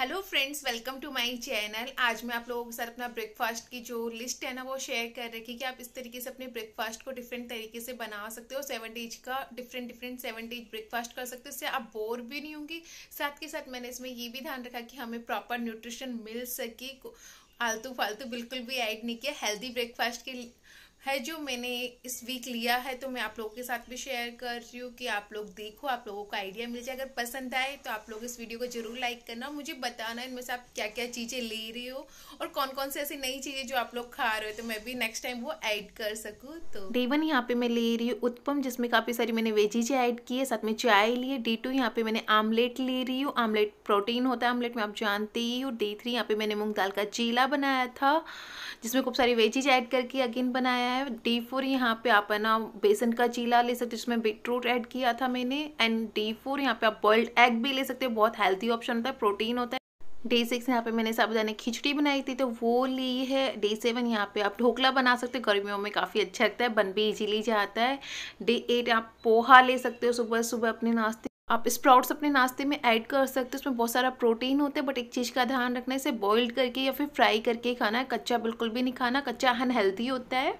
hello friends welcome to my channel आज मैं आप लोगों के साथ अपना ब्रेकफास्ट की जो लिस्ट है ना वो शेयर कर रखी कि आप इस तरीके से अपने ब्रेकफास्ट को डिफरेंट तरीके से बना सकते हो सेवन डेज का different different seven days breakfast कर सकते हो इससे आप बोर भी नहीं होंगी साथ के साथ मैंने इसमें ये भी ध्यान रखा कि हमें प्रॉपर न्यूट्रिशन मिल सके आलतू फालतू बिल्कुल भी ऐड नहीं किया हेल्दी ब्रेकफास्ट के है जो मैंने इस वीक लिया है तो मैं आप लोगों के साथ भी शेयर कर रही हूँ कि आप लोग देखो आप लोगों को आइडिया मिल जाए अगर पसंद आए तो आप लोग इस वीडियो को जरूर लाइक करना मुझे बताना इनमें से आप क्या क्या चीज़ें ले रही हो और कौन कौन से ऐसी नई चीज़ें जो आप लोग खा रहे हो तो मैं भी नेक्स्ट टाइम वो ऐड कर सकूँ तो डे वन यहाँ पे मैं ले रही हूँ उत्पम जिसमें काफ़ी सारी मैंने वेजीजें ऐड की है साथ में चाय ली है डे टू यहाँ पे मैंने आमलेट ले रही हूँ आमलेट प्रोटीन होता है आमलेट में आप जानते ही हो डे थ्री यहाँ पे मैंने मूंग दाल का चीला बनाया था जिसमें खूब सारी वेजीज ऐड करके अगेन बनाया है डी फोर यहाँ पे आप है ना बेसन का चीला ले सकते हो जिसमें बीटरूट ऐड किया था मैंने एंड डी फोर यहाँ पे आप बॉइल्ड एग भी ले सकते हो बहुत हेल्थी ऑप्शन होता है प्रोटीन होता है डे सिक्स यहाँ पे मैंने साबुदाने खिचड़ी बनाई थी तो वो ली है डे सेवन यहाँ पे आप ढोकला बना सकते हो गर्मियों में काफ़ी अच्छा लगता है बन भी इजीली जाता है डे एट आप पोहा ले सकते हो सुबह सुबह अपने नाश्ते आप स्प्राउट्स अपने नाश्ते में ऐड कर सकते हो उसमें बहुत सारा प्रोटीन होता है बट एक चीज़ का ध्यान रखना है इसे बॉइल्ड करके या फिर फ्राई करके खाना है कच्चा बिल्कुल भी नहीं खाना कच्चा अनहेल्दी होता है